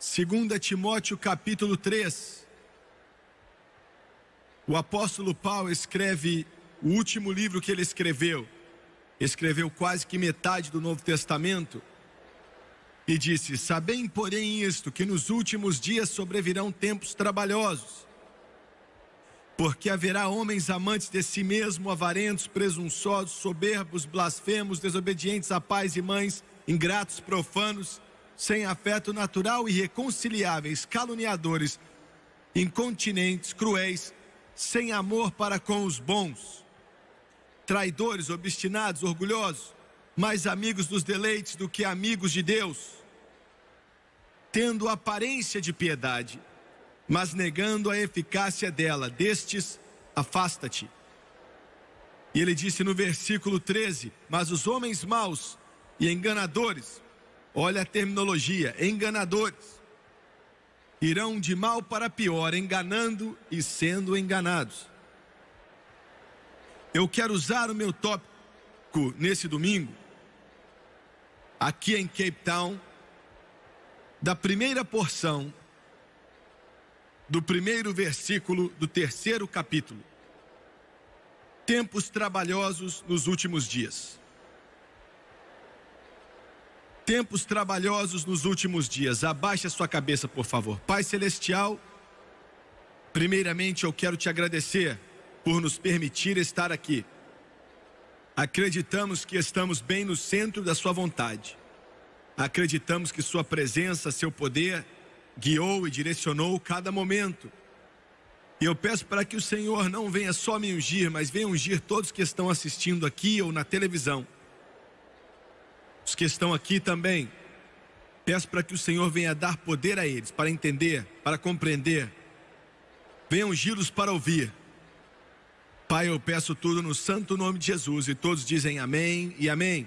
2 Timóteo capítulo 3. O apóstolo Paulo escreve o último livro que ele escreveu. Escreveu quase que metade do Novo Testamento. E disse: Sabem, porém, isto, que nos últimos dias sobrevirão tempos trabalhosos. Porque haverá homens amantes de si mesmo, avarentos, presunçosos, soberbos, blasfemos, desobedientes a pais e mães, ingratos, profanos sem afeto natural e reconciliáveis, caluniadores, incontinentes, cruéis, sem amor para com os bons, traidores, obstinados, orgulhosos, mais amigos dos deleites do que amigos de Deus, tendo aparência de piedade, mas negando a eficácia dela, destes afasta-te. E ele disse no versículo 13: Mas os homens maus e enganadores Olha a terminologia: enganadores. Irão de mal para pior, enganando e sendo enganados. Eu quero usar o meu tópico nesse domingo, aqui em Cape Town, da primeira porção do primeiro versículo do terceiro capítulo. Tempos trabalhosos nos últimos dias. Tempos trabalhosos nos últimos dias. Abaixe a sua cabeça, por favor. Pai Celestial, primeiramente eu quero te agradecer por nos permitir estar aqui. Acreditamos que estamos bem no centro da Sua vontade. Acreditamos que Sua presença, Seu poder, guiou e direcionou cada momento. E eu peço para que o Senhor não venha só me ungir, mas venha ungir todos que estão assistindo aqui ou na televisão os que estão aqui também. Peço para que o Senhor venha dar poder a eles, para entender, para compreender. Venham giros para ouvir. Pai, eu peço tudo no santo nome de Jesus. E todos dizem amém e amém.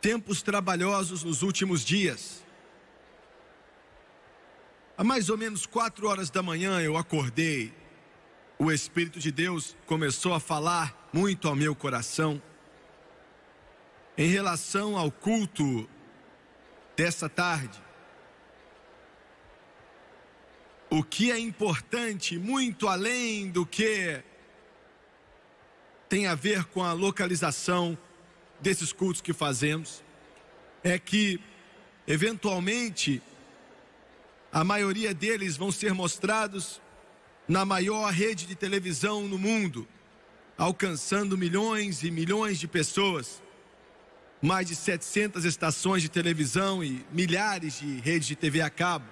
Tempos trabalhosos nos últimos dias. A mais ou menos quatro horas da manhã eu acordei. O Espírito de Deus começou a falar muito ao meu coração. Em relação ao culto dessa tarde, o que é importante, muito além do que tem a ver com a localização desses cultos que fazemos, é que, eventualmente, a maioria deles vão ser mostrados na maior rede de televisão no mundo, alcançando milhões e milhões de pessoas mais de 700 estações de televisão e milhares de redes de TV a cabo.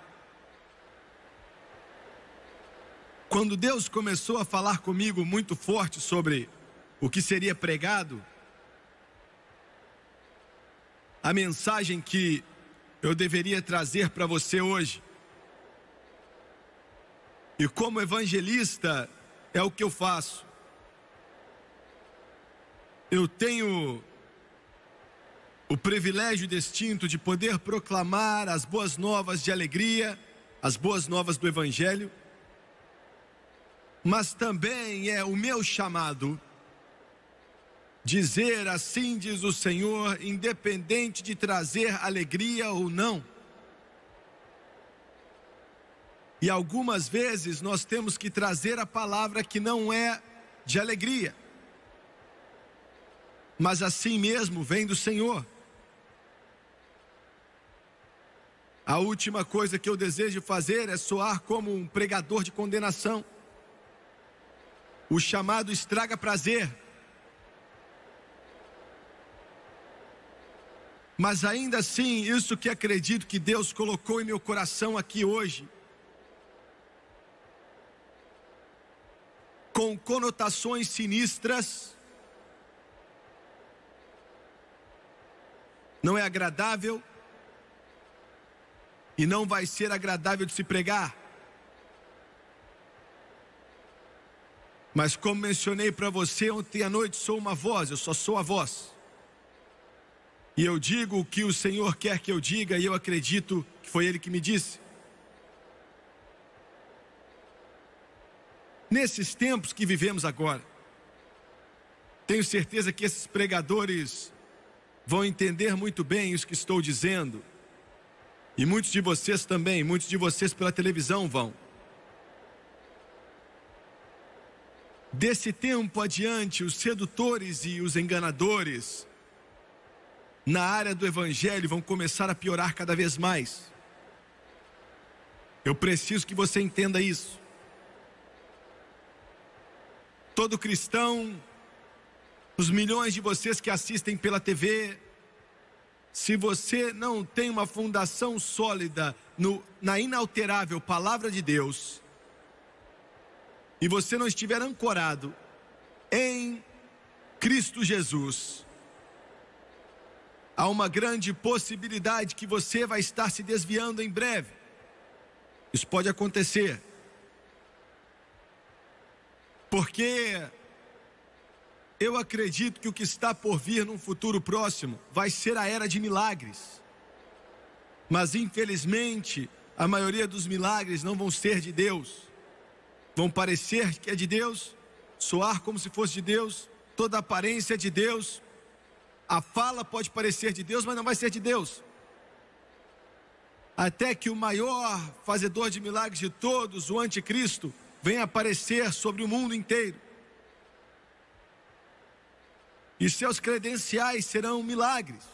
Quando Deus começou a falar comigo muito forte sobre o que seria pregado, a mensagem que eu deveria trazer para você hoje. E como evangelista, é o que eu faço. Eu tenho o privilégio distinto de poder proclamar as boas novas de alegria, as boas novas do Evangelho, mas também é o meu chamado dizer assim diz o Senhor, independente de trazer alegria ou não. E algumas vezes nós temos que trazer a palavra que não é de alegria, mas assim mesmo vem do Senhor. A última coisa que eu desejo fazer é soar como um pregador de condenação. O chamado estraga prazer. Mas ainda assim, isso que acredito que Deus colocou em meu coração aqui hoje, com conotações sinistras, não é agradável, e não vai ser agradável de se pregar. Mas como mencionei para você ontem à noite, sou uma voz, eu só sou a voz. E eu digo o que o Senhor quer que eu diga, e eu acredito que foi Ele que me disse. Nesses tempos que vivemos agora, tenho certeza que esses pregadores vão entender muito bem isso que estou dizendo e muitos de vocês também, muitos de vocês pela televisão vão. Desse tempo adiante, os sedutores e os enganadores na área do evangelho vão começar a piorar cada vez mais. Eu preciso que você entenda isso. Todo cristão, os milhões de vocês que assistem pela TV, se você não tem uma fundação sólida no, na inalterável palavra de Deus, e você não estiver ancorado em Cristo Jesus, há uma grande possibilidade que você vai estar se desviando em breve. Isso pode acontecer. Porque eu acredito que o que está por vir num futuro próximo vai ser a era de milagres. Mas infelizmente, a maioria dos milagres não vão ser de Deus. Vão parecer que é de Deus, soar como se fosse de Deus, toda a aparência é de Deus. A fala pode parecer de Deus, mas não vai ser de Deus. Até que o maior fazedor de milagres de todos, o anticristo, venha aparecer sobre o mundo inteiro e seus credenciais serão milagres.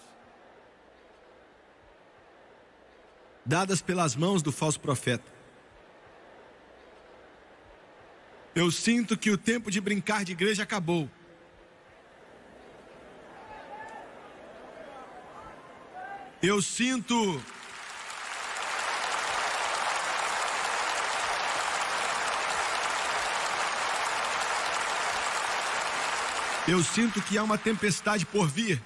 Dadas pelas mãos do falso profeta. Eu sinto que o tempo de brincar de igreja acabou. Eu sinto Eu sinto que há uma tempestade por vir.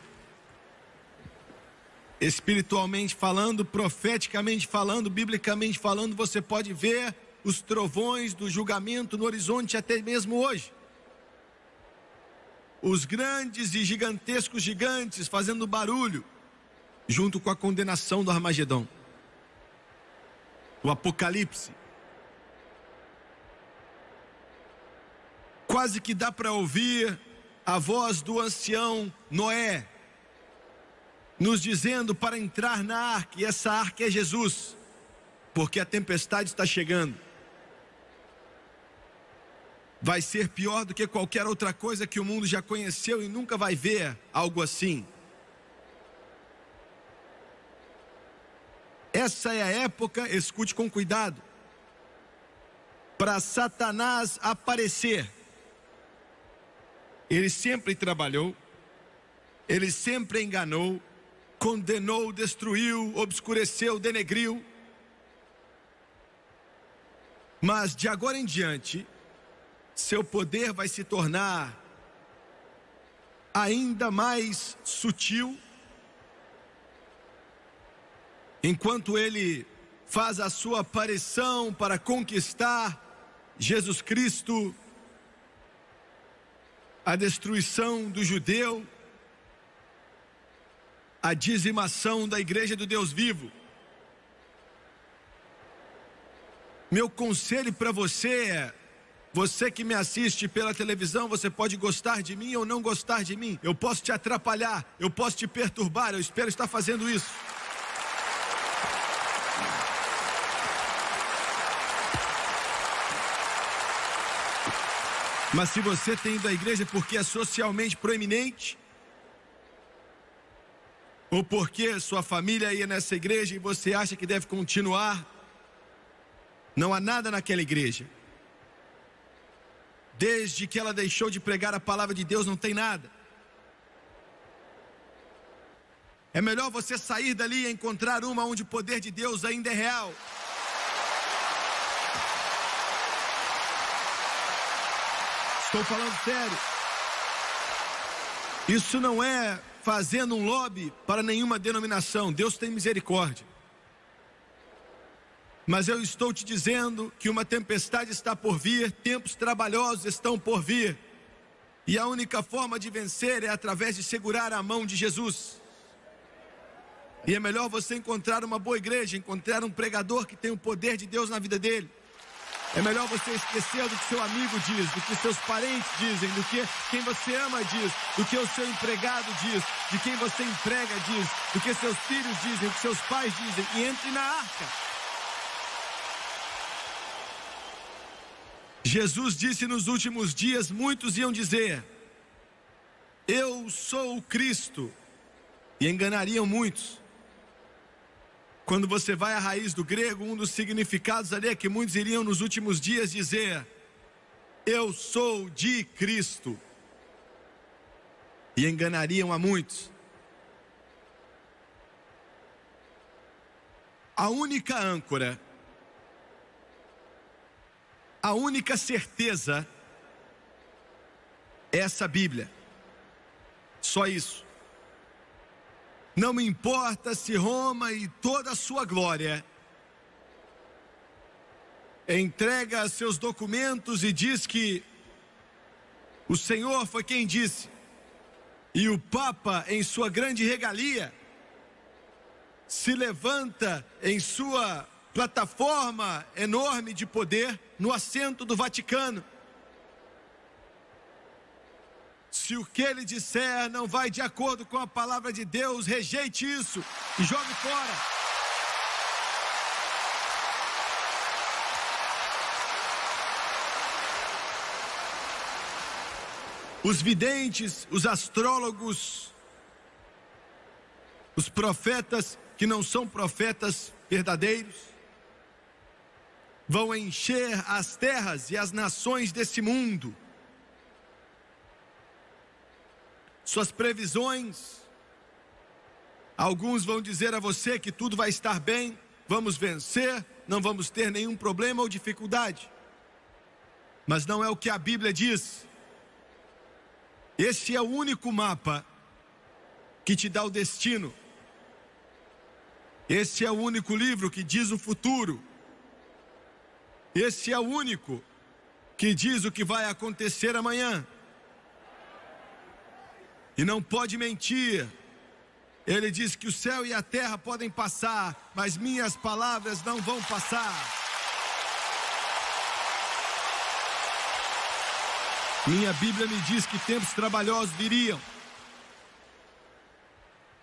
Espiritualmente falando, profeticamente falando, biblicamente falando, você pode ver os trovões do julgamento no horizonte até mesmo hoje. Os grandes e gigantescos gigantes fazendo barulho, junto com a condenação do Armagedão. O Apocalipse. Quase que dá para ouvir a voz do ancião Noé, nos dizendo para entrar na arca, e essa arca é Jesus, porque a tempestade está chegando. Vai ser pior do que qualquer outra coisa que o mundo já conheceu e nunca vai ver algo assim. Essa é a época, escute com cuidado, para Satanás aparecer ele sempre trabalhou, ele sempre enganou, condenou, destruiu, obscureceu, denegriu. Mas de agora em diante, seu poder vai se tornar ainda mais sutil. Enquanto ele faz a sua aparição para conquistar Jesus Cristo a destruição do judeu, a dizimação da igreja do Deus vivo. Meu conselho para você é: você que me assiste pela televisão, você pode gostar de mim ou não gostar de mim. Eu posso te atrapalhar, eu posso te perturbar, eu espero estar fazendo isso. Mas se você tem ido à igreja porque é socialmente proeminente, ou porque sua família ia nessa igreja e você acha que deve continuar, não há nada naquela igreja. Desde que ela deixou de pregar a palavra de Deus, não tem nada. É melhor você sair dali e encontrar uma onde o poder de Deus ainda é real. Estou falando sério. Isso não é fazendo um lobby para nenhuma denominação. Deus tem misericórdia. Mas eu estou te dizendo que uma tempestade está por vir, tempos trabalhosos estão por vir. E a única forma de vencer é através de segurar a mão de Jesus. E é melhor você encontrar uma boa igreja, encontrar um pregador que tem o poder de Deus na vida dele. É melhor você esquecer do que seu amigo diz, do que seus parentes dizem, do que quem você ama diz, do que o seu empregado diz, de quem você emprega diz, do que seus filhos dizem, do que seus pais dizem, e entre na arca. Jesus disse nos últimos dias: muitos iam dizer, Eu sou o Cristo, e enganariam muitos. Quando você vai à raiz do grego, um dos significados ali é que muitos iriam nos últimos dias dizer: Eu sou de Cristo. E enganariam a muitos. A única âncora, a única certeza é essa Bíblia. Só isso. Não importa se Roma e toda a sua glória entrega seus documentos e diz que o Senhor foi quem disse, e o Papa, em sua grande regalia, se levanta em sua plataforma enorme de poder no assento do Vaticano se o que ele disser não vai de acordo com a palavra de Deus, rejeite isso e jogue fora. Os videntes, os astrólogos, os profetas que não são profetas verdadeiros, vão encher as terras e as nações desse mundo suas previsões. Alguns vão dizer a você que tudo vai estar bem, vamos vencer, não vamos ter nenhum problema ou dificuldade. Mas não é o que a Bíblia diz. Esse é o único mapa que te dá o destino. Esse é o único livro que diz o futuro. Esse é o único que diz o que vai acontecer amanhã e não pode mentir. Ele diz que o céu e a terra podem passar, mas minhas palavras não vão passar. Minha Bíblia me diz que tempos trabalhosos viriam.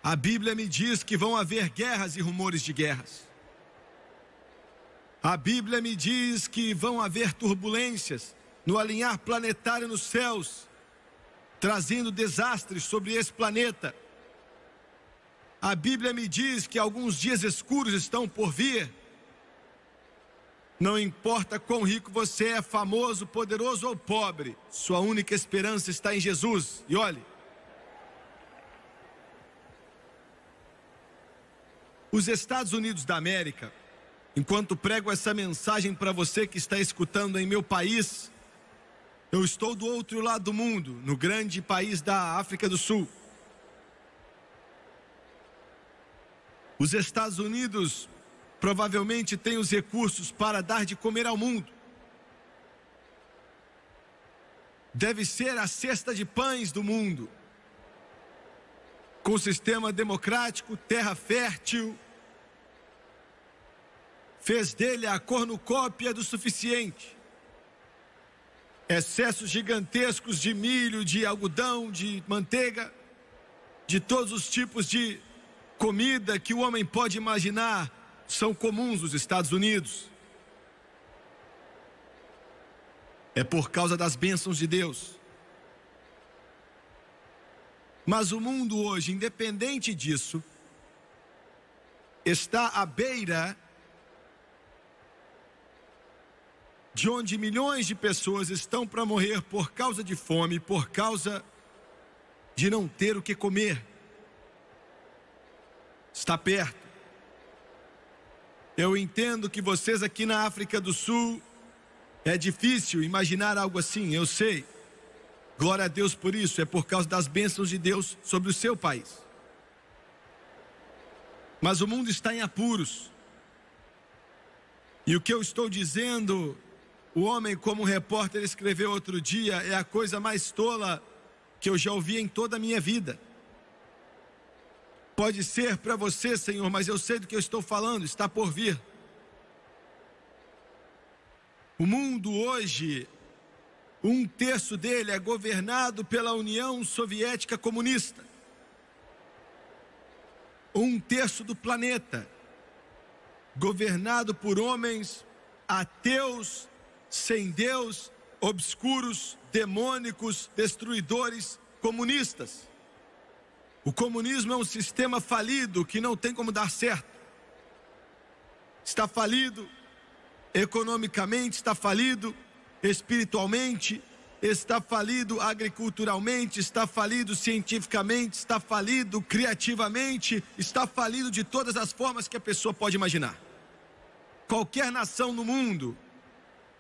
A Bíblia me diz que vão haver guerras e rumores de guerras. A Bíblia me diz que vão haver turbulências no alinhar planetário nos céus trazendo desastres sobre esse planeta. A Bíblia me diz que alguns dias escuros estão por vir. Não importa quão rico você é, famoso, poderoso ou pobre, sua única esperança está em Jesus. E olhe, os Estados Unidos da América, enquanto prego essa mensagem para você que está escutando em meu país, eu estou do outro lado do mundo, no grande país da África do Sul. Os Estados Unidos provavelmente têm os recursos para dar de comer ao mundo. Deve ser a cesta de pães do mundo. Com sistema democrático, terra fértil, fez dele a cornucópia do suficiente excessos gigantescos de milho, de algodão, de manteiga, de todos os tipos de comida que o homem pode imaginar são comuns nos Estados Unidos. É por causa das bênçãos de Deus. Mas o mundo hoje, independente disso, está à beira de onde milhões de pessoas estão para morrer por causa de fome, por causa de não ter o que comer. Está perto. Eu entendo que vocês aqui na África do Sul é difícil imaginar algo assim, eu sei. Glória a Deus por isso, é por causa das bênçãos de Deus sobre o seu país. Mas o mundo está em apuros. E o que eu estou dizendo o homem, como um repórter escreveu outro dia, é a coisa mais tola que eu já ouvi em toda a minha vida. Pode ser para você, Senhor, mas eu sei do que eu estou falando, está por vir. O mundo hoje, um terço dele é governado pela União Soviética Comunista. Um terço do planeta governado por homens ateus sem Deus, obscuros, demônicos, destruidores, comunistas. O comunismo é um sistema falido que não tem como dar certo. Está falido economicamente, está falido espiritualmente, está falido agriculturalmente, está falido cientificamente, está falido criativamente, está falido de todas as formas que a pessoa pode imaginar. Qualquer nação no mundo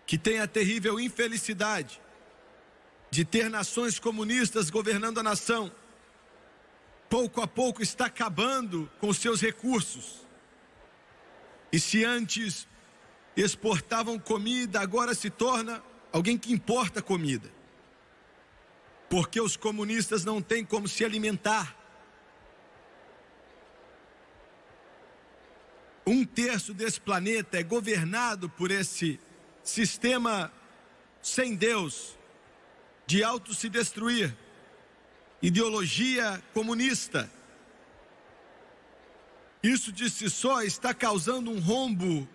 que tem a terrível infelicidade de ter nações comunistas governando a nação, pouco a pouco está acabando com seus recursos. E se antes exportavam comida, agora se torna alguém que importa comida. Porque os comunistas não têm como se alimentar. Um terço desse planeta é governado por esse sistema sem Deus, de auto se destruir, ideologia comunista. Isso de si só está causando um rombo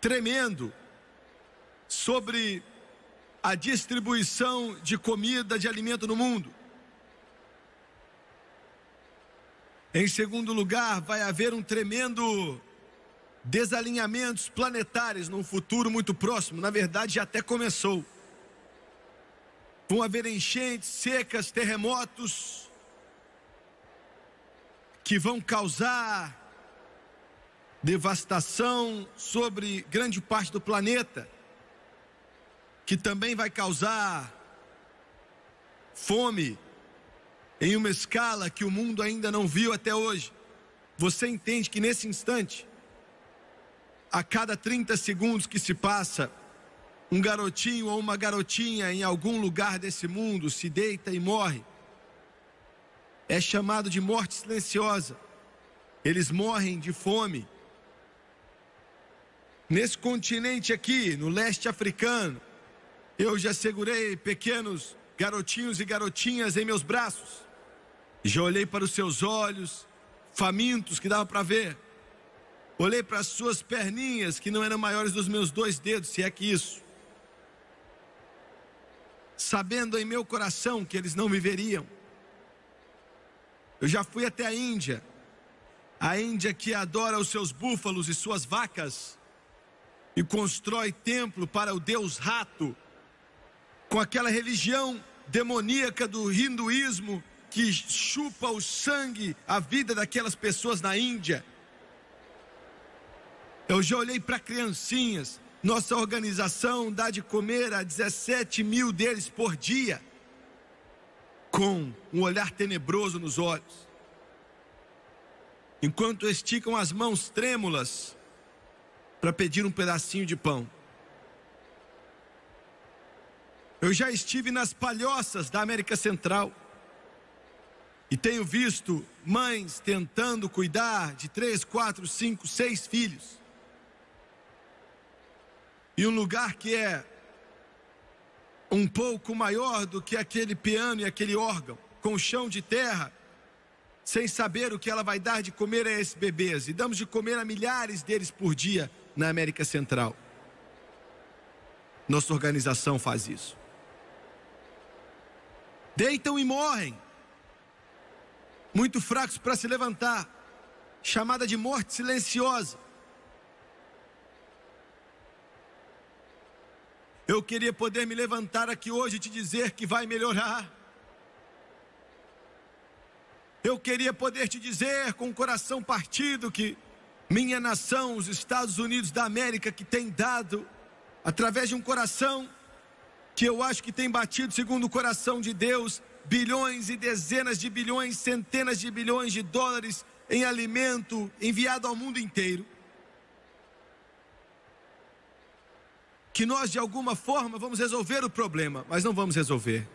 tremendo sobre a distribuição de comida, de alimento no mundo. Em segundo lugar, vai haver um tremendo desalinhamentos planetários num futuro muito próximo, na verdade já até começou. Vão haver enchentes, secas, terremotos que vão causar devastação sobre grande parte do planeta, que também vai causar fome em uma escala que o mundo ainda não viu até hoje. Você entende que nesse instante a cada 30 segundos que se passa, um garotinho ou uma garotinha em algum lugar desse mundo se deita e morre. É chamado de morte silenciosa. Eles morrem de fome. Nesse continente aqui, no leste africano, eu já segurei pequenos garotinhos e garotinhas em meus braços. Já olhei para os seus olhos, famintos que dava para ver. Olhei para as suas perninhas, que não eram maiores dos meus dois dedos, se é que isso. Sabendo em meu coração que eles não viveriam. Eu já fui até a Índia, a Índia que adora os seus búfalos e suas vacas, e constrói templo para o deus rato, com aquela religião demoníaca do hinduísmo que chupa o sangue, a vida daquelas pessoas na Índia. Eu já olhei para criancinhas. Nossa organização dá de comer a 17 mil deles por dia, com um olhar tenebroso nos olhos. Enquanto esticam as mãos trêmulas para pedir um pedacinho de pão. Eu já estive nas palhoças da América Central e tenho visto mães tentando cuidar de três, quatro, cinco, seis filhos e um lugar que é um pouco maior do que aquele piano e aquele órgão, com chão de terra, sem saber o que ela vai dar de comer a esses bebês, e damos de comer a milhares deles por dia na América Central. Nossa organização faz isso. Deitam e morrem, muito fracos para se levantar, chamada de morte silenciosa. Eu queria poder me levantar aqui hoje e te dizer que vai melhorar. Eu queria poder te dizer com o coração partido que minha nação, os Estados Unidos da América, que tem dado, através de um coração que eu acho que tem batido, segundo o coração de Deus, bilhões e dezenas de bilhões, centenas de bilhões de dólares em alimento enviado ao mundo inteiro. que nós de alguma forma vamos resolver o problema, mas não vamos resolver.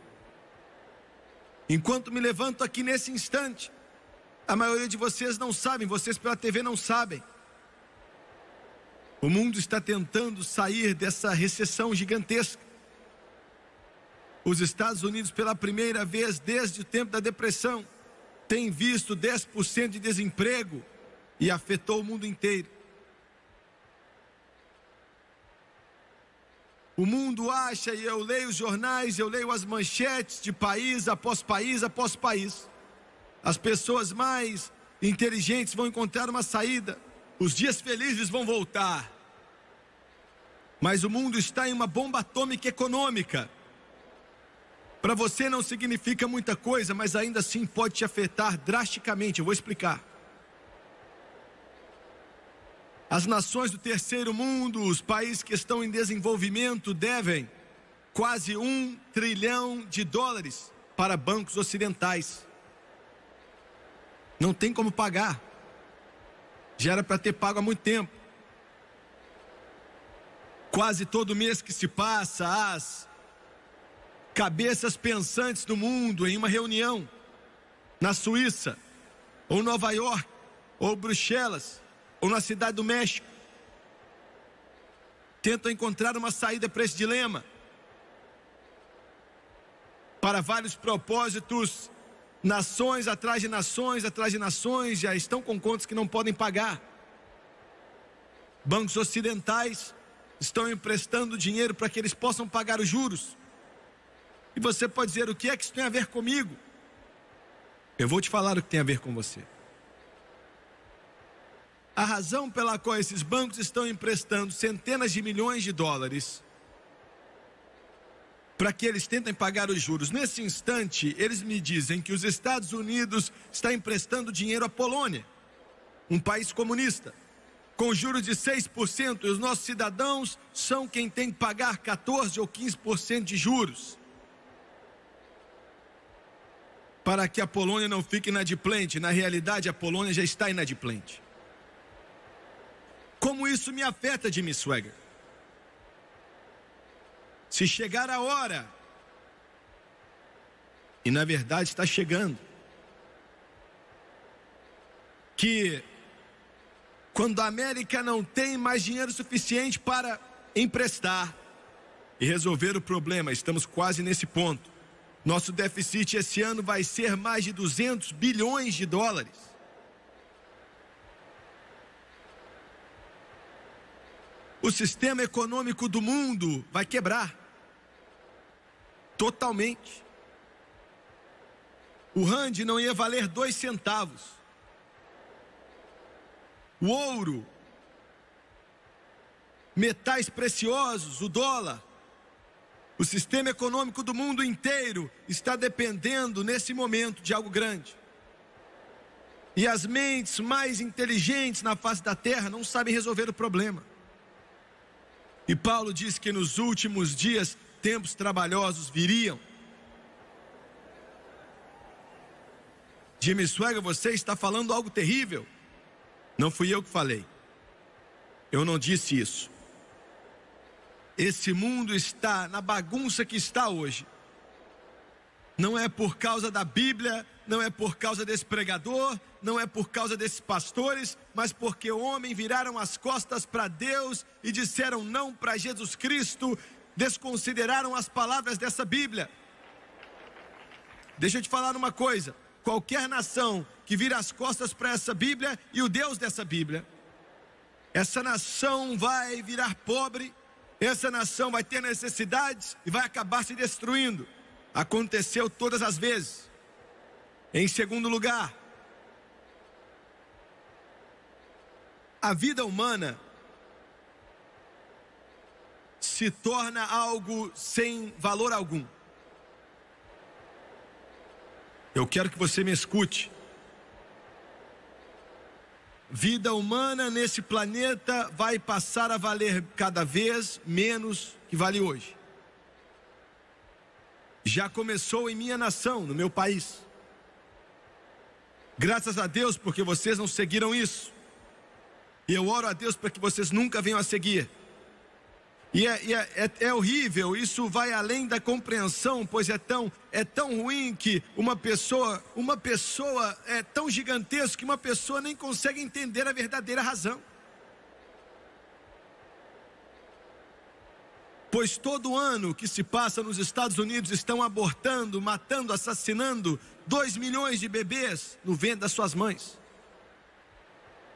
Enquanto me levanto aqui nesse instante, a maioria de vocês não sabem, vocês pela TV não sabem. O mundo está tentando sair dessa recessão gigantesca. Os Estados Unidos, pela primeira vez desde o tempo da depressão, têm visto 10% de desemprego e afetou o mundo inteiro. O mundo acha, e eu leio os jornais, eu leio as manchetes de país após país após país. As pessoas mais inteligentes vão encontrar uma saída, os dias felizes vão voltar. Mas o mundo está em uma bomba atômica econômica. Para você não significa muita coisa, mas ainda assim pode te afetar drasticamente. Eu vou explicar. As nações do terceiro mundo, os países que estão em desenvolvimento, devem quase um trilhão de dólares para bancos ocidentais. Não tem como pagar. Já era para ter pago há muito tempo. Quase todo mês que se passa, as cabeças pensantes do mundo em uma reunião na Suíça, ou Nova York, ou Bruxelas, ou na cidade do México, tentam encontrar uma saída para esse dilema. Para vários propósitos, nações atrás de nações atrás de nações já estão com contas que não podem pagar. Bancos ocidentais estão emprestando dinheiro para que eles possam pagar os juros. E você pode dizer: o que é que isso tem a ver comigo? Eu vou te falar o que tem a ver com você. A razão pela qual esses bancos estão emprestando centenas de milhões de dólares para que eles tentem pagar os juros. Nesse instante, eles me dizem que os Estados Unidos está emprestando dinheiro à Polônia, um país comunista, com juros de 6%, e os nossos cidadãos são quem tem que pagar 14 ou 15% de juros. Para que a Polônia não fique inadimplente, na realidade a Polônia já está inadimplente. Como isso me afeta, Jimmy Swagger? Se chegar a hora, e na verdade está chegando, que quando a América não tem mais dinheiro suficiente para emprestar e resolver o problema, estamos quase nesse ponto. Nosso déficit esse ano vai ser mais de 200 bilhões de dólares. o sistema econômico do mundo vai quebrar totalmente. O rand não ia valer dois centavos. O ouro, metais preciosos, o dólar, o sistema econômico do mundo inteiro está dependendo nesse momento de algo grande. E as mentes mais inteligentes na face da terra não sabem resolver o problema. E Paulo diz que nos últimos dias tempos trabalhosos viriam. Jimmy Swagger, você está falando algo terrível. Não fui eu que falei. Eu não disse isso. Esse mundo está na bagunça que está hoje. Não é por causa da Bíblia, não é por causa desse pregador, não é por causa desses pastores, mas porque homens viraram as costas para Deus e disseram não para Jesus Cristo, desconsideraram as palavras dessa Bíblia. Deixa eu te falar uma coisa: qualquer nação que vira as costas para essa Bíblia e o Deus dessa Bíblia, essa nação vai virar pobre, essa nação vai ter necessidades e vai acabar se destruindo. Aconteceu todas as vezes. Em segundo lugar, a vida humana se torna algo sem valor algum. Eu quero que você me escute. Vida humana nesse planeta vai passar a valer cada vez menos que vale hoje. Já começou em minha nação, no meu país. Graças a Deus porque vocês não seguiram isso. E eu oro a Deus para que vocês nunca venham a seguir. E é, é, é, é, horrível, isso vai além da compreensão, pois é tão, é tão ruim que uma pessoa, uma pessoa é tão gigantesca que uma pessoa nem consegue entender a verdadeira razão. pois todo ano que se passa nos Estados Unidos estão abortando, matando, assassinando 2 milhões de bebês no ventre das suas mães.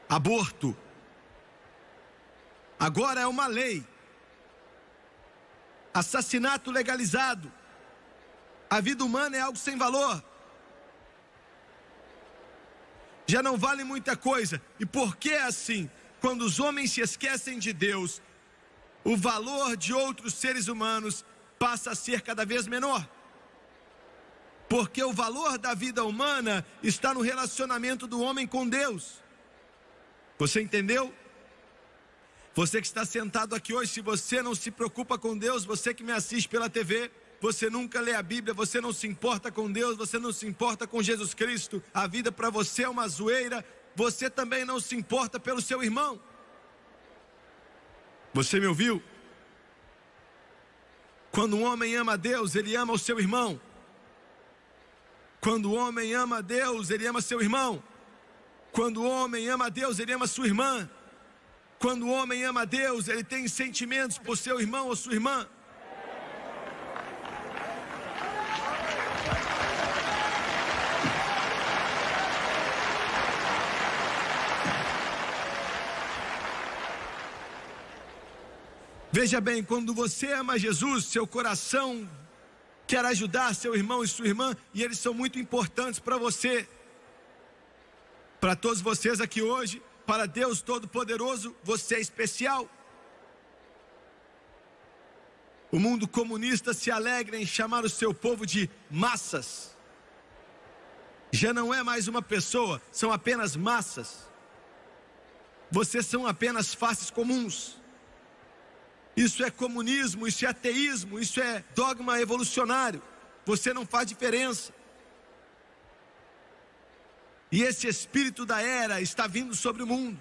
Aborto. Agora é uma lei. Assassinato legalizado. A vida humana é algo sem valor. Já não vale muita coisa. E por que é assim? Quando os homens se esquecem de Deus, o valor de outros seres humanos passa a ser cada vez menor. Porque o valor da vida humana está no relacionamento do homem com Deus. Você entendeu? Você que está sentado aqui hoje, se você não se preocupa com Deus, você que me assiste pela TV, você nunca lê a Bíblia, você não se importa com Deus, você não se importa com Jesus Cristo, a vida para você é uma zoeira, você também não se importa pelo seu irmão. Você me ouviu? Quando o um homem ama a Deus, ele ama o seu irmão. Quando o homem ama a Deus, ele ama seu irmão. Quando o homem ama a Deus, ele ama sua irmã. Quando o homem ama a Deus, ele tem sentimentos por seu irmão ou sua irmã. Veja bem, quando você ama Jesus, seu coração quer ajudar seu irmão e sua irmã, e eles são muito importantes para você. Para todos vocês aqui hoje, para Deus Todo-Poderoso, você é especial. O mundo comunista se alegra em chamar o seu povo de massas. Já não é mais uma pessoa, são apenas massas. Vocês são apenas faces comuns isso é comunismo, isso é ateísmo, isso é dogma evolucionário. Você não faz diferença. E esse espírito da era está vindo sobre o mundo.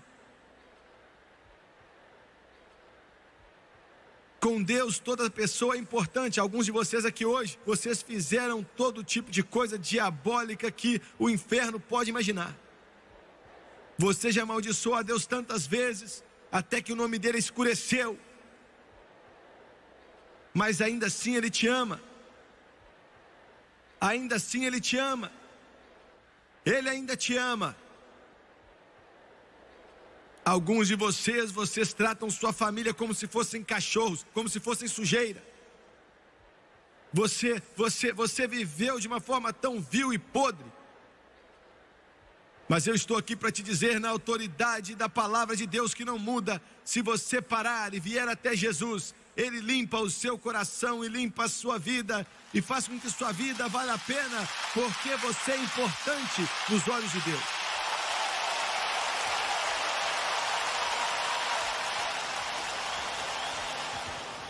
Com Deus, toda pessoa é importante. Alguns de vocês aqui hoje, vocês fizeram todo tipo de coisa diabólica que o inferno pode imaginar. Você já amaldiçoou a Deus tantas vezes, até que o nome dele escureceu mas ainda assim Ele te ama. Ainda assim Ele te ama. Ele ainda te ama. Alguns de vocês, vocês tratam sua família como se fossem cachorros, como se fossem sujeira. Você, você, você viveu de uma forma tão vil e podre. Mas eu estou aqui para te dizer, na autoridade da palavra de Deus que não muda, se você parar e vier até Jesus ele limpa o seu coração e limpa a sua vida e faz com que sua vida valha a pena, porque você é importante nos olhos de Deus.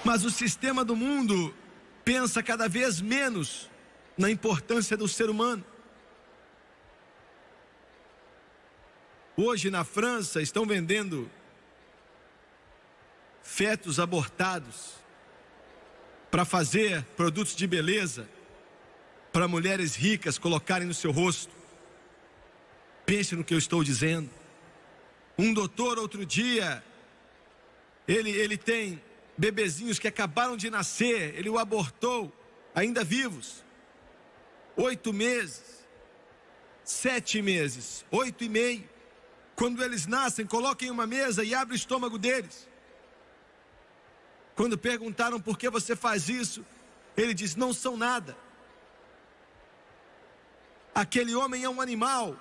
Mas o sistema do mundo pensa cada vez menos na importância do ser humano. Hoje na França estão vendendo fetos abortados para fazer produtos de beleza para mulheres ricas colocarem no seu rosto. Pense no que eu estou dizendo. Um doutor outro dia, ele, ele tem bebezinhos que acabaram de nascer, ele o abortou, ainda vivos. Oito meses, sete meses, oito e meio. Quando eles nascem, coloquem uma mesa e abre o estômago deles. Quando perguntaram por que você faz isso, ele diz: Não são nada. Aquele homem é um animal.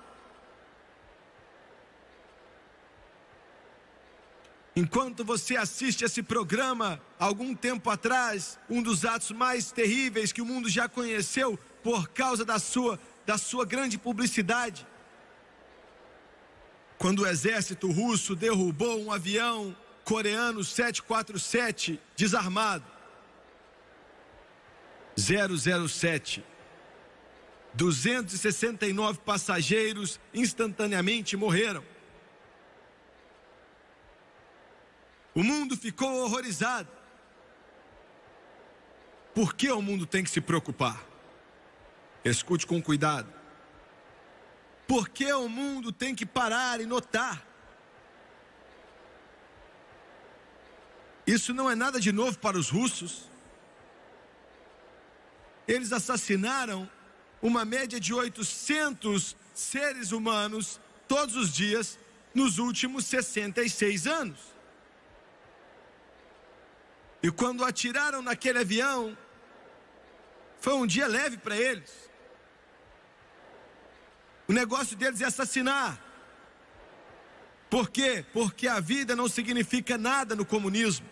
Enquanto você assiste esse programa, algum tempo atrás, um dos atos mais terríveis que o mundo já conheceu por causa da sua, da sua grande publicidade. Quando o exército russo derrubou um avião coreano 747 desarmado. 007. 269 passageiros instantaneamente morreram. O mundo ficou horrorizado. Por que o mundo tem que se preocupar? Escute com cuidado. Por que o mundo tem que parar e notar? Isso não é nada de novo para os russos. Eles assassinaram uma média de 800 seres humanos todos os dias nos últimos 66 anos. E quando atiraram naquele avião, foi um dia leve para eles. O negócio deles é assassinar. Por quê? Porque a vida não significa nada no comunismo.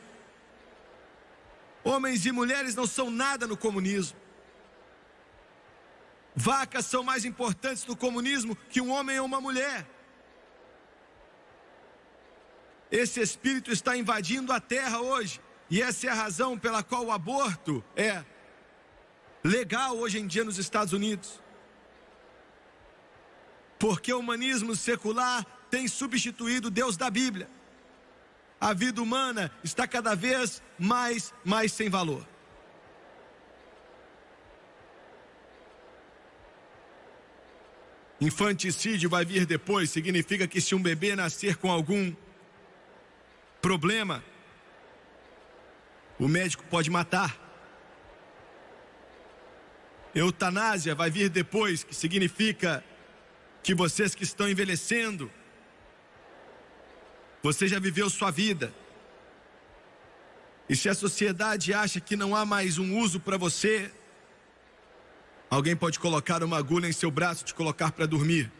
Homens e mulheres não são nada no comunismo. Vacas são mais importantes no comunismo que um homem ou uma mulher. Esse espírito está invadindo a terra hoje, e essa é a razão pela qual o aborto é legal hoje em dia nos Estados Unidos. Porque o humanismo secular tem substituído o Deus da Bíblia a vida humana está cada vez mais, mais sem valor. Infanticídio vai vir depois, significa que se um bebê nascer com algum problema, o médico pode matar. Eutanásia vai vir depois, que significa que vocês que estão envelhecendo, você já viveu sua vida. E se a sociedade acha que não há mais um uso para você, alguém pode colocar uma agulha em seu braço e te colocar para dormir.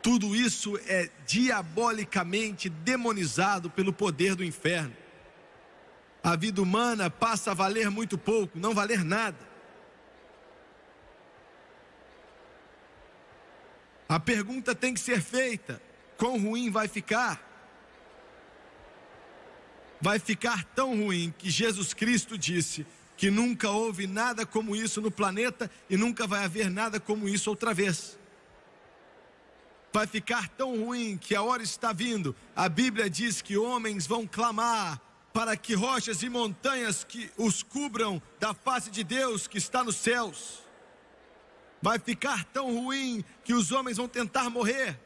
Tudo isso é diabolicamente demonizado pelo poder do inferno. A vida humana passa a valer muito pouco, não valer nada. A pergunta tem que ser feita: quão ruim vai ficar? Vai ficar tão ruim que Jesus Cristo disse que nunca houve nada como isso no planeta e nunca vai haver nada como isso outra vez. Vai ficar tão ruim que a hora está vindo. A Bíblia diz que homens vão clamar para que rochas e montanhas que os cubram da face de Deus que está nos céus vai ficar tão ruim que os homens vão tentar morrer.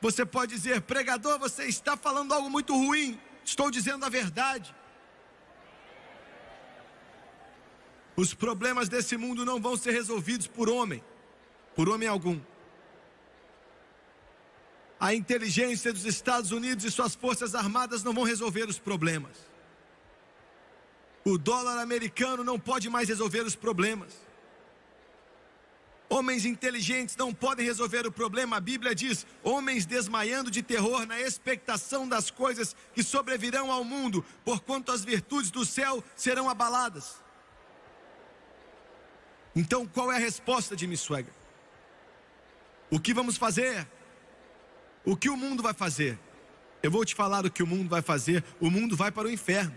Você pode dizer, pregador, você está falando algo muito ruim, estou dizendo a verdade. Os problemas desse mundo não vão ser resolvidos por homem, por homem algum. A inteligência dos Estados Unidos e suas forças armadas não vão resolver os problemas. O dólar americano não pode mais resolver os problemas. Homens inteligentes não podem resolver o problema. A Bíblia diz: homens desmaiando de terror na expectação das coisas que sobrevirão ao mundo, porquanto as virtudes do céu serão abaladas. Então, qual é a resposta de Missuega? O que vamos fazer? O que o mundo vai fazer? Eu vou te falar o que o mundo vai fazer. O mundo vai para o inferno.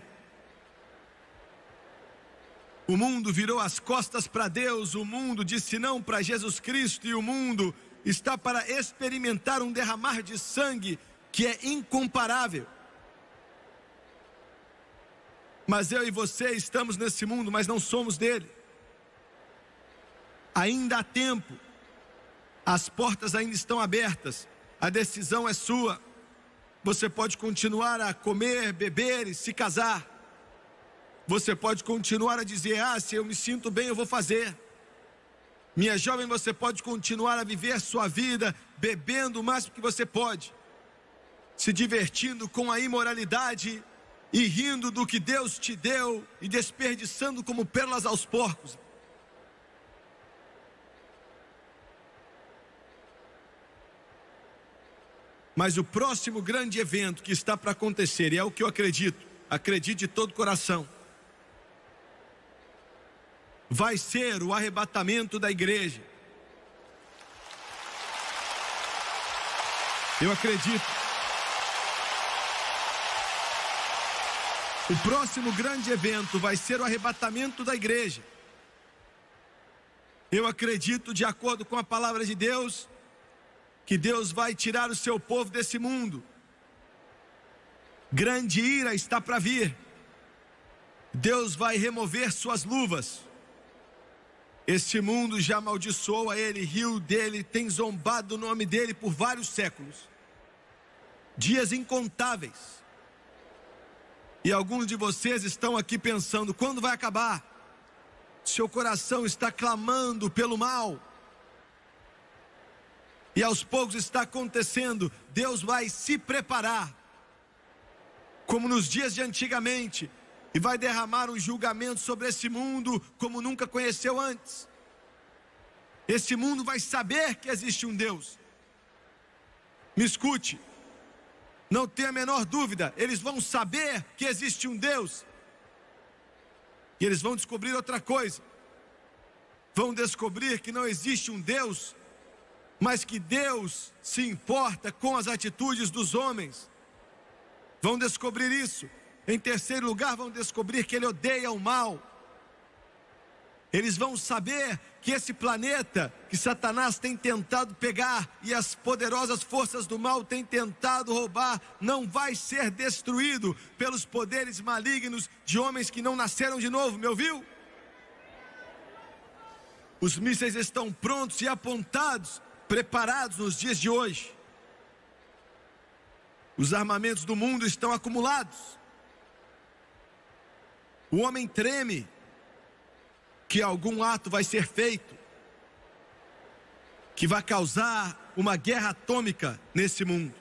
O mundo virou as costas para Deus, o mundo disse não para Jesus Cristo e o mundo está para experimentar um derramar de sangue que é incomparável. Mas eu e você estamos nesse mundo, mas não somos dele. Ainda há tempo, as portas ainda estão abertas, a decisão é sua. Você pode continuar a comer, beber e se casar. Você pode continuar a dizer: Ah, se eu me sinto bem, eu vou fazer. Minha jovem, você pode continuar a viver sua vida bebendo o máximo que você pode, se divertindo com a imoralidade e rindo do que Deus te deu e desperdiçando como pérolas aos porcos. Mas o próximo grande evento que está para acontecer, e é o que eu acredito, acredito de todo coração, vai ser o arrebatamento da igreja. Eu acredito. O próximo grande evento vai ser o arrebatamento da igreja. Eu acredito, de acordo com a palavra de Deus, que Deus vai tirar o seu povo desse mundo. Grande ira está para vir. Deus vai remover suas luvas. Este mundo já amaldiçoou a ele, riu dele, tem zombado o nome dele por vários séculos. Dias incontáveis. E alguns de vocês estão aqui pensando: quando vai acabar? Seu coração está clamando pelo mal. E aos poucos está acontecendo, Deus vai se preparar. Como nos dias de antigamente, e vai derramar um julgamento sobre esse mundo como nunca conheceu antes. Esse mundo vai saber que existe um Deus. Me escute, não tenha a menor dúvida, eles vão saber que existe um Deus. E eles vão descobrir outra coisa. Vão descobrir que não existe um Deus, mas que Deus se importa com as atitudes dos homens. Vão descobrir isso. Em terceiro lugar, vão descobrir que ele odeia o mal. Eles vão saber que esse planeta que Satanás tem tentado pegar e as poderosas forças do mal têm tentado roubar não vai ser destruído pelos poderes malignos de homens que não nasceram de novo, me ouviu? Os mísseis estão prontos e apontados, preparados nos dias de hoje. Os armamentos do mundo estão acumulados. O homem treme que algum ato vai ser feito que vai causar uma guerra atômica nesse mundo.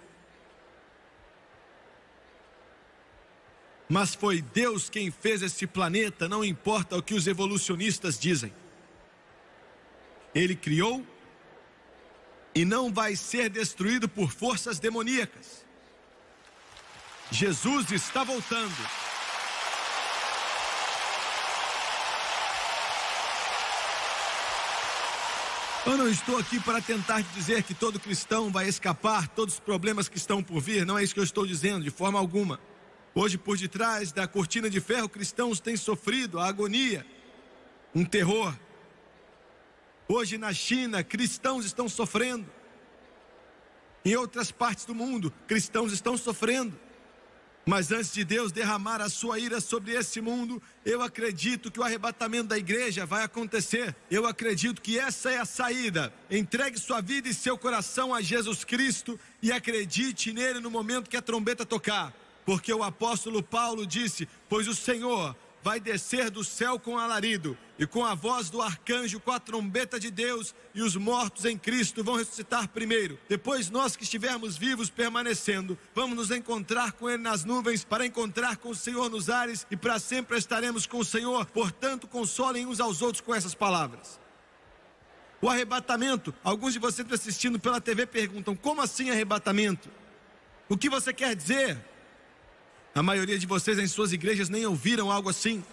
Mas foi Deus quem fez esse planeta, não importa o que os evolucionistas dizem. Ele criou e não vai ser destruído por forças demoníacas. Jesus está voltando. Eu não estou aqui para tentar dizer que todo cristão vai escapar todos os problemas que estão por vir, não é isso que eu estou dizendo, de forma alguma. Hoje, por detrás da cortina de ferro, cristãos têm sofrido a agonia, um terror. Hoje, na China, cristãos estão sofrendo. Em outras partes do mundo, cristãos estão sofrendo. Mas antes de Deus derramar a sua ira sobre esse mundo, eu acredito que o arrebatamento da igreja vai acontecer. Eu acredito que essa é a saída. Entregue sua vida e seu coração a Jesus Cristo e acredite nele no momento que a trombeta tocar. Porque o apóstolo Paulo disse: Pois o Senhor vai descer do céu com alarido, e com a voz do arcanjo, com a trombeta de Deus, e os mortos em Cristo vão ressuscitar primeiro. Depois, nós que estivermos vivos, permanecendo, vamos nos encontrar com Ele nas nuvens, para encontrar com o Senhor nos ares, e para sempre estaremos com o Senhor. Portanto, consolem uns aos outros com essas palavras. O arrebatamento, alguns de vocês assistindo pela TV perguntam: como assim arrebatamento? O que você quer dizer? A maioria de vocês em suas igrejas nem ouviram algo assim.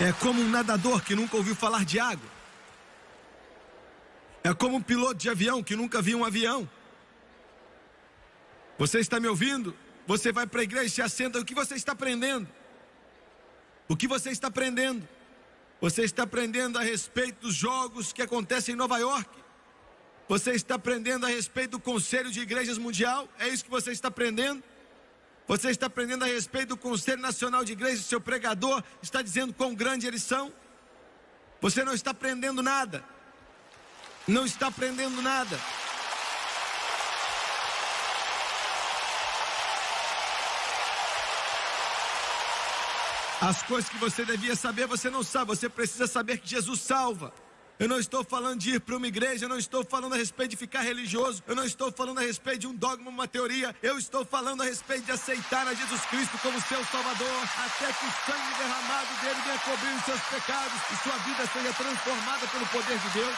É como um nadador que nunca ouviu falar de água. É como um piloto de avião que nunca viu um avião. Você está me ouvindo? Você vai para a igreja e se assenta. O que você está aprendendo? O que você está aprendendo? Você está aprendendo a respeito dos jogos que acontecem em Nova York. Você está aprendendo a respeito do Conselho de Igrejas Mundial. É isso que você está aprendendo. Você está aprendendo a respeito do Conselho Nacional de Igrejas. Seu pregador está dizendo quão grande eles são. Você não está aprendendo nada. Não está aprendendo nada. As coisas que você devia saber, você não sabe. Você precisa saber que Jesus salva. Eu não estou falando de ir para uma igreja, eu não estou falando a respeito de ficar religioso, eu não estou falando a respeito de um dogma, uma teoria, eu estou falando a respeito de aceitar a Jesus Cristo como seu Salvador, até que o sangue derramado dele venha cobrir os seus pecados e sua vida seja transformada pelo poder de Deus.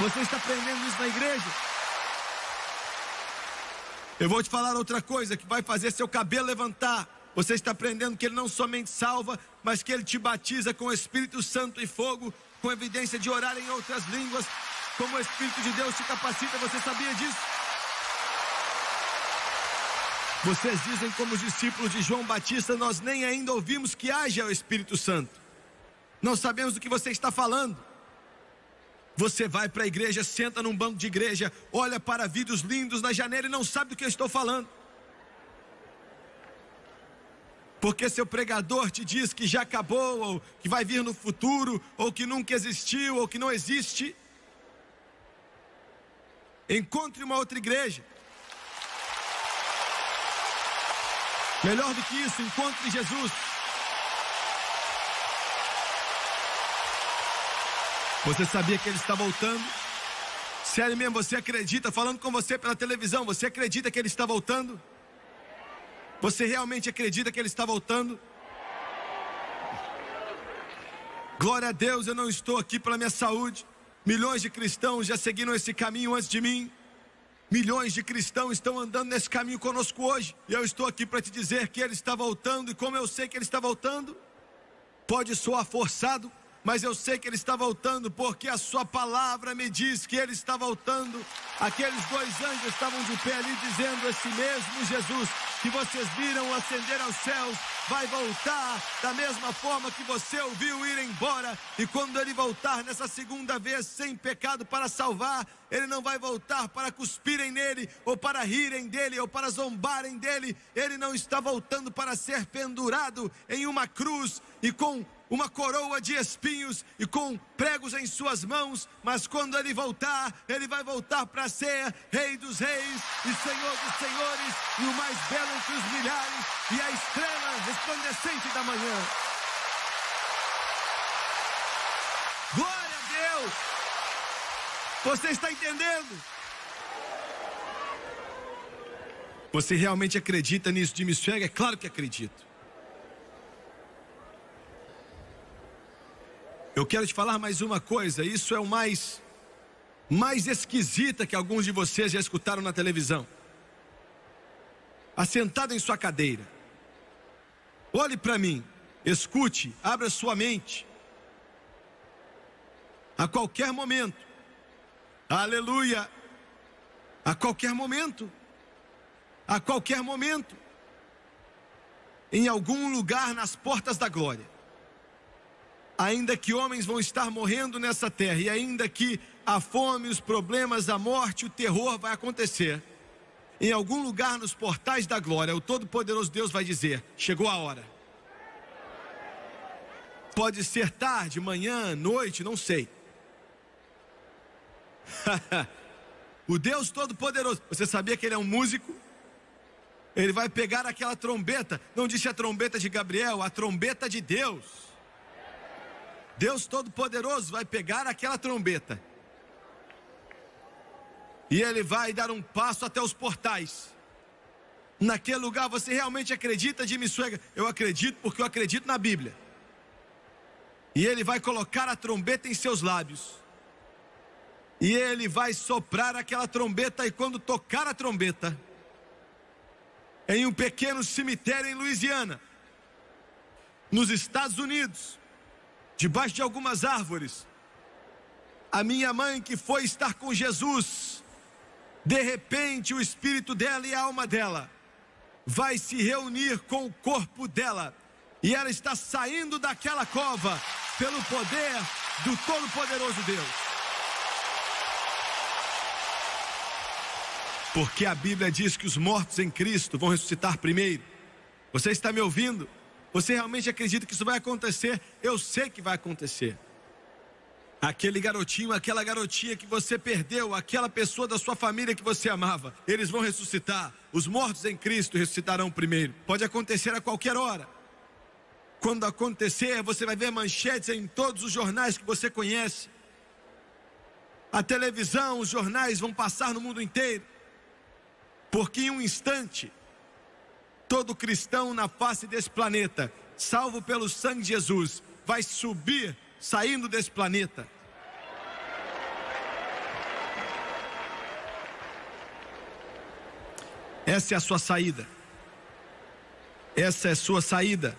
Você está aprendendo isso na igreja? Eu vou te falar outra coisa que vai fazer seu cabelo levantar. Você está aprendendo que Ele não somente salva, mas que Ele te batiza com o Espírito Santo e fogo, com evidência de orar em outras línguas, como o Espírito de Deus te capacita. Você sabia disso? Vocês dizem, como os discípulos de João Batista, nós nem ainda ouvimos que haja o Espírito Santo. Não sabemos do que você está falando. Você vai para a igreja, senta num banco de igreja, olha para vídeos lindos na janela e não sabe do que eu estou falando. Porque seu pregador te diz que já acabou, ou que vai vir no futuro, ou que nunca existiu, ou que não existe. Encontre uma outra igreja. Melhor do que isso, encontre Jesus. Você sabia que ele está voltando? Sério mesmo, você acredita? Falando com você pela televisão, você acredita que ele está voltando? Você realmente acredita que ele está voltando? Glória a Deus, eu não estou aqui pela minha saúde. Milhões de cristãos já seguiram esse caminho antes de mim. Milhões de cristãos estão andando nesse caminho conosco hoje. E eu estou aqui para te dizer que ele está voltando. E como eu sei que ele está voltando, pode soar forçado, mas eu sei que ele está voltando, porque a sua palavra me diz que ele está voltando. Aqueles dois anjos estavam de pé ali dizendo: Esse mesmo Jesus que vocês viram acender aos céus vai voltar da mesma forma que você o viu ir embora. E quando ele voltar nessa segunda vez, sem pecado para salvar, ele não vai voltar para cuspirem nele, ou para rirem dele, ou para zombarem dele. Ele não está voltando para ser pendurado em uma cruz e com uma coroa de espinhos e com pregos em suas mãos, mas quando ele voltar, ele vai voltar para ser Rei dos Reis e Senhor dos Senhores e o mais belo entre os milhares e a estrela resplandecente da manhã. Glória a Deus! Você está entendendo? Você realmente acredita nisso de mistério? É claro que acredito. Eu quero te falar mais uma coisa, isso é o mais mais esquisita que alguns de vocês já escutaram na televisão. Assentado em sua cadeira. Olhe para mim, escute, abra sua mente. A qualquer momento. Aleluia. A qualquer momento. A qualquer momento. Em algum lugar nas portas da glória ainda que homens vão estar morrendo nessa terra, e ainda que a fome, os problemas, a morte, o terror vai acontecer, em algum lugar nos portais da glória, o Todo-Poderoso Deus vai dizer: chegou a hora. Pode ser tarde, manhã, noite, não sei. o Deus Todo-Poderoso, você sabia que ele é um músico? Ele vai pegar aquela trombeta, não disse a trombeta de Gabriel, a trombeta de Deus Deus Todo-Poderoso vai pegar aquela trombeta e ele vai dar um passo até os portais. Naquele lugar você realmente acredita, Jimmy suéga? Eu acredito porque eu acredito na Bíblia. E ele vai colocar a trombeta em seus lábios. E ele vai soprar aquela trombeta e quando tocar a trombeta, em um pequeno cemitério em Louisiana, nos Estados Unidos, debaixo de algumas árvores. A minha mãe que foi estar com Jesus, de repente o espírito dela e a alma dela vai se reunir com o corpo dela, e ela está saindo daquela cova pelo poder do Todo-Poderoso Deus. Porque a Bíblia diz que os mortos em Cristo vão ressuscitar primeiro. Você está me ouvindo? Você realmente acredita que isso vai acontecer? Eu sei que vai acontecer. Aquele garotinho, aquela garotinha que você perdeu, aquela pessoa da sua família que você amava, eles vão ressuscitar. Os mortos em Cristo ressuscitarão primeiro. Pode acontecer a qualquer hora. Quando acontecer, você vai ver manchetes em todos os jornais que você conhece. A televisão, os jornais vão passar no mundo inteiro. Porque em um instante, todo cristão na face desse planeta, salvo pelo sangue de Jesus, vai subir saindo desse planeta. Essa é a sua saída. Essa é a sua saída.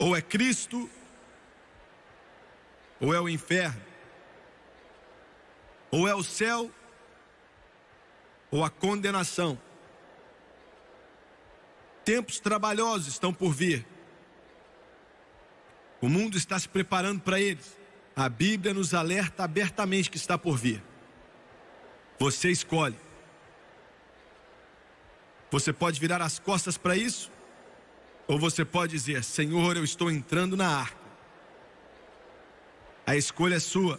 Ou é Cristo, ou é o inferno, ou é o céu, ou a condenação tempos trabalhosos estão por vir. O mundo está se preparando para eles. A Bíblia nos alerta abertamente que está por vir. Você escolhe. Você pode virar as costas para isso, ou você pode dizer: Senhor, eu estou entrando na arca. A escolha é sua.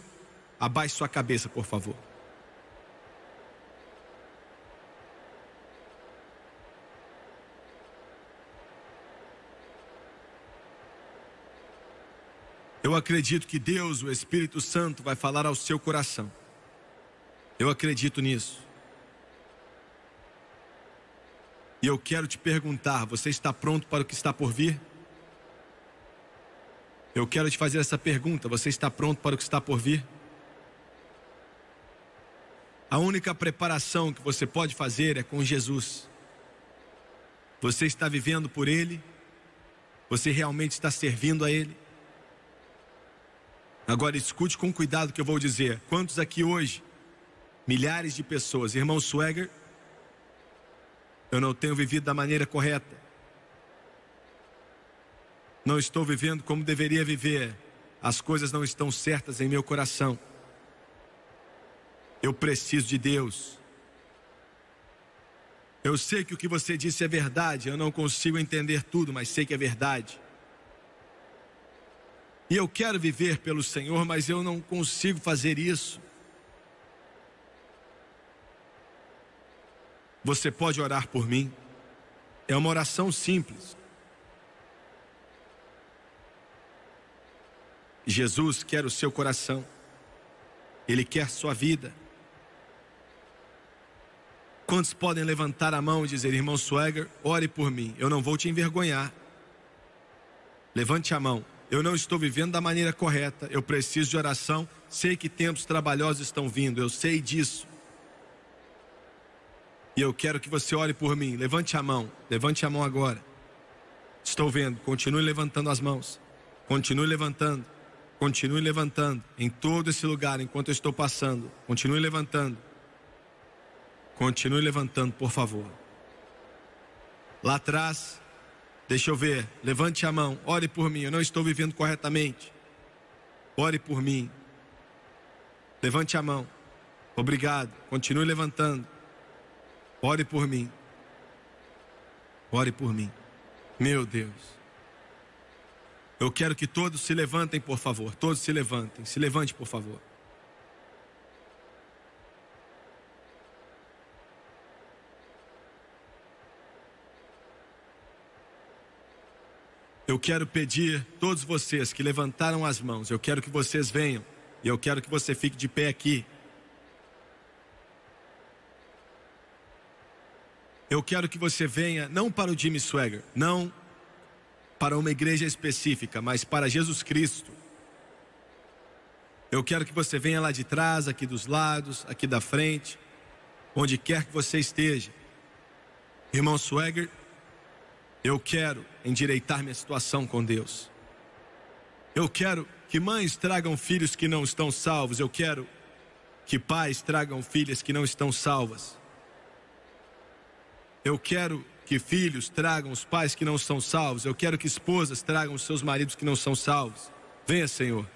Abaixe sua cabeça, por favor. Eu acredito que Deus, o Espírito Santo, vai falar ao seu coração. Eu acredito nisso. E eu quero te perguntar: você está pronto para o que está por vir? Eu quero te fazer essa pergunta: você está pronto para o que está por vir? A única preparação que você pode fazer é com Jesus. Você está vivendo por Ele? Você realmente está servindo a Ele? Agora escute com cuidado o que eu vou dizer. Quantos aqui hoje? Milhares de pessoas. Irmão Swagger, eu não tenho vivido da maneira correta. Não estou vivendo como deveria viver. As coisas não estão certas em meu coração. Eu preciso de Deus. Eu sei que o que você disse é verdade. Eu não consigo entender tudo, mas sei que é verdade. E eu quero viver pelo Senhor, mas eu não consigo fazer isso. Você pode orar por mim. É uma oração simples. Jesus quer o seu coração. Ele quer sua vida. Quantos podem levantar a mão e dizer, irmão Swagger, ore por mim, eu não vou te envergonhar. Levante a mão eu não estou vivendo da maneira correta, eu preciso de oração, sei que tempos trabalhosos estão vindo, eu sei disso. E eu quero que você ore por mim. Levante a mão, levante a mão agora. Estou vendo, continue levantando as mãos. Continue levantando, continue levantando em todo esse lugar enquanto eu estou passando. Continue levantando. Continue levantando, por favor. Lá atrás, Deixa eu ver. Levante a mão. Ore por mim. Eu não estou vivendo corretamente. Ore por mim. Levante a mão. Obrigado. Continue levantando. Ore por mim. Ore por mim. Meu Deus. Eu quero que todos se levantem, por favor. Todos se levantem. Se levante, por favor. quero pedir todos vocês que levantaram as mãos, eu quero que vocês venham e eu quero que você fique de pé aqui. Eu quero que você venha não para o Jimmy Swagger, não para uma igreja específica, mas para Jesus Cristo. Eu quero que você venha lá de trás, aqui dos lados, aqui da frente, onde quer que você esteja. Irmão Swagger, eu quero endireitar minha situação com Deus. Eu quero que mães tragam filhos que não estão salvos. Eu quero que pais tragam filhas que não estão salvas. Eu quero que filhos tragam os pais que não são salvos. Eu quero que esposas tragam os seus maridos que não são salvos. Venha, Senhor.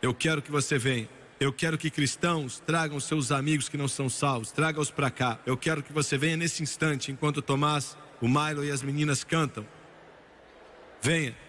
Eu quero que você venha. Eu quero que cristãos tragam seus amigos que não são salvos. Traga-os para cá. Eu quero que você venha nesse instante, enquanto Tomás o Milo e as meninas cantam. Venha.